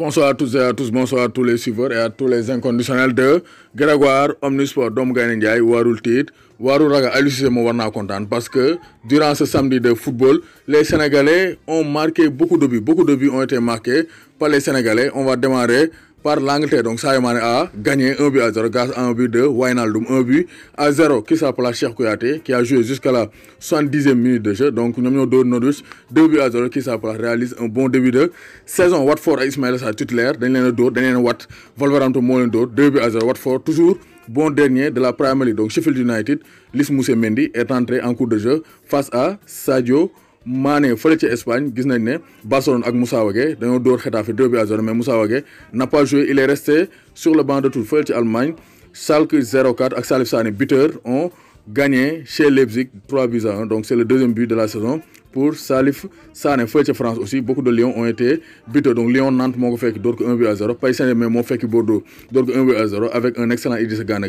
Bonsoir à tous et à tous, bonsoir à tous les suiveurs et à tous les inconditionnels de Grégoire, Omnisport, Dom Ndiaye, Warul Tit, Warul Raga, Warna content parce que durant ce samedi de football, les Sénégalais ont marqué beaucoup de buts. Beaucoup de buts ont été marqués par les Sénégalais. On va démarrer par l'Angleterre. Donc Sadio a gagné 1 but à 0 Gaz 1 but 2, Wijnaldum. 1 but à 0 qui s'appelle Cheikh Kouyaté qui a joué jusqu'à la 70e minute de jeu. Donc nous avons deux nodus, 2 buts à 0 qui s'appelle réalise un bon début de saison. Watford et Ismaël sa titulaire. Daniel Dor, Daniel Watt, Wolverhampton Molin 2 buts à 0. Watford toujours bon dernier de la Premier League. Donc Sheffield United, Liss Mousse Mendy est entré en cours de jeu face à Sadio Mané fële ci Espagne gis nañ ne Barcelone ak Moussa Wagué dañoo dóor fi 2 0 mais Moussa Wagué n'a pas joué il est resté sur le banc de touche fële ci Allemagne Schalke 0-4 ak Salif Sané buteur ont gagné chez Leipzig 3 buts à 1 donc c'est le deuxième but de la saison pour Salif Sané fait France aussi beaucoup de Lyon ont été butés donc Lyon Nantes moko fait 1 à 0 Paris Saint-Germain moo Bordeaux donc 1 à 0 avec un excellent Idrissa Gana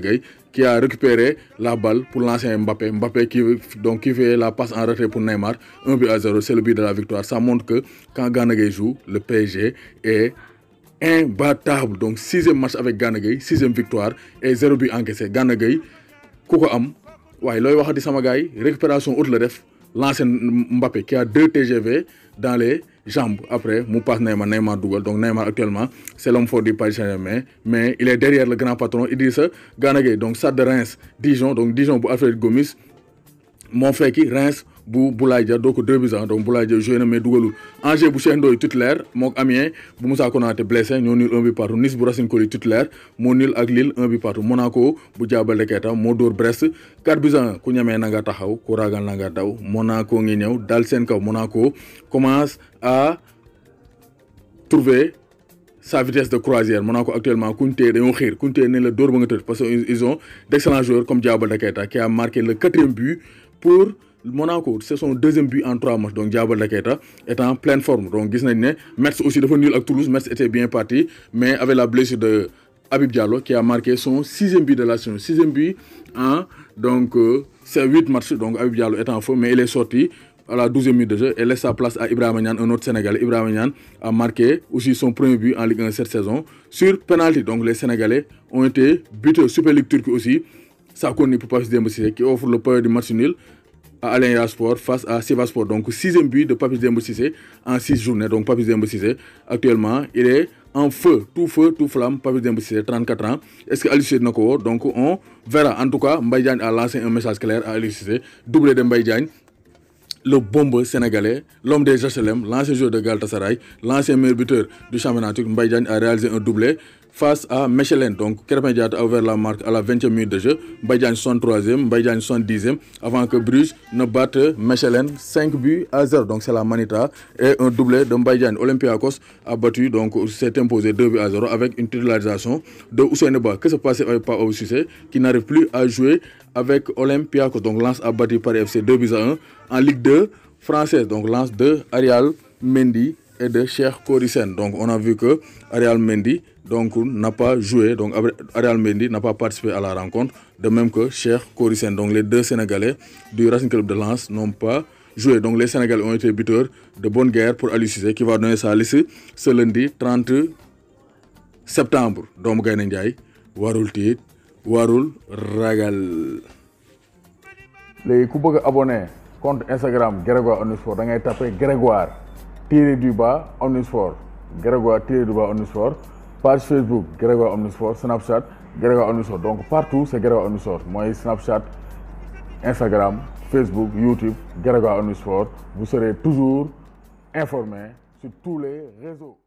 qui a récupéré la balle pour lancer Mbappé Mbappé qui donc qui fait la passe en retrait pour Neymar 1 à 0 c'est le but de la victoire ça montre que quand Gana joue le PSG est imbattable donc sixième match avec Gana 6 sixième victoire et 0 but encaissé Gana Gueye ku ko am loy wax di sama gars récupération haute le def l'ancien Mbappé qui a deux TGV dans les jambes. Après, mon passe Neymar, Neymar Dougal. Donc Neymar actuellement, c'est l'homme fort du Paris Saint-Germain. Mais il est derrière le grand patron il dit ça Ganagay. Donc ça de Reims, Dijon. Donc Dijon pour Alfred Gomis. qui Reims, bu Boulaye donc deux buts hein. donc Boulaye Dia joué na mais dougalou Angers bu Cheikh Ndoye titulaire mook Amiens bu Moussa Konaté blessé ñoo nul un but partout Nice bu Racine Coly titulaire mon nul ak Lille un but partout Monaco bu Diabalde Keita moo Brest quatre buts à ku ñamee na nga taxaw ku ragal nga daw Monaco ngi ñew dal sen kaw Monaco commence à trouver sa vitesse de croisière Monaco actuellement kuñ téye dañoo xiir kuñ téye ne ba nga parce qu'ils ont d'excellents joueurs comme Diabalde Keita qui a marqué le quatrième but pour Monaco c'est son deuxième but en trois matchs donc Diabala Keita est en pleine forme donc guisne Metz aussi de nul à Toulouse Metz était bien parti mais avec la blessure de Diallo qui a marqué son sixième but de la saison sixième but en donc euh, c'est huit matchs donc Habib Diallo est en feu mais il est sorti à la douzième minute de jeu et laisse sa place à Ibrahima un autre Sénégalais. Ibrahima a marqué aussi son premier but en Ligue 1 cette saison sur penalty. Donc les Sénégalais ont été buteurs. Super League turque aussi, ça Sakoni pour Paris Dembélé qui offre le point du match nul à Alain Sport face à Seva Sport. Donc, sixième but de Papis Dembo en six journées. Donc, Papis Dembo actuellement, il est en feu, tout feu, tout flamme, Papis Dembo 34 ans. Est-ce qu'Alice Nako Donc, on verra. En tout cas, Mbaïdjan a lancé un message clair à Alice Doublé de Mbaïdjan. le bombe sénégalais, l'homme des HLM, l'ancien joueur de Galatasaray, l'ancien meilleur buteur du championnat turc, a réalisé un doublé face à Mechelen. Donc, Krépin a ouvert la marque à la 20e minute de jeu. Baïdjan 63e, Baïdjan 70e, avant que Bruges ne batte Mechelen 5 buts à 0. Donc, c'est la Manita et un doublé de Baïdjan. Olympiakos a battu, donc s'est imposé 2 buts à 0 avec une titularisation de Ousseineba. Que se passe avec Pao Sucé qui n'arrive plus à jouer avec Olympiakos. Donc, Lance a battu par FC 2 buts à 1 en Ligue 2 française. Donc, Lance de Arial Mendy et de Cher Corissen. Donc, on a vu que Arial Mendy donc n'a pas joué, donc Arial Mendy n'a pas participé à la rencontre, de même que Cher Korissen. Donc les deux Sénégalais du Racing Club de Lens n'ont pas joué. Donc les Sénégalais ont été buteurs de bonne guerre pour Sissé qui va donner sa liste ce lundi 30 septembre. Donc Gagne Ndiaye, Warul Tit, Warul Ragal. Les coupes abonnés, compte Instagram Grégoire Onusfort, vous tapez Grégoire, tiré du bas, Onusfort. Grégoire, tiré du bas, Onusfort page Facebook Grégoire Omnisport Snapchat Grégoire Omnisport donc partout c'est Grégoire Omnisport Moi, Snapchat Instagram Facebook YouTube Grégoire Omnisport vous serez toujours informé sur tous les réseaux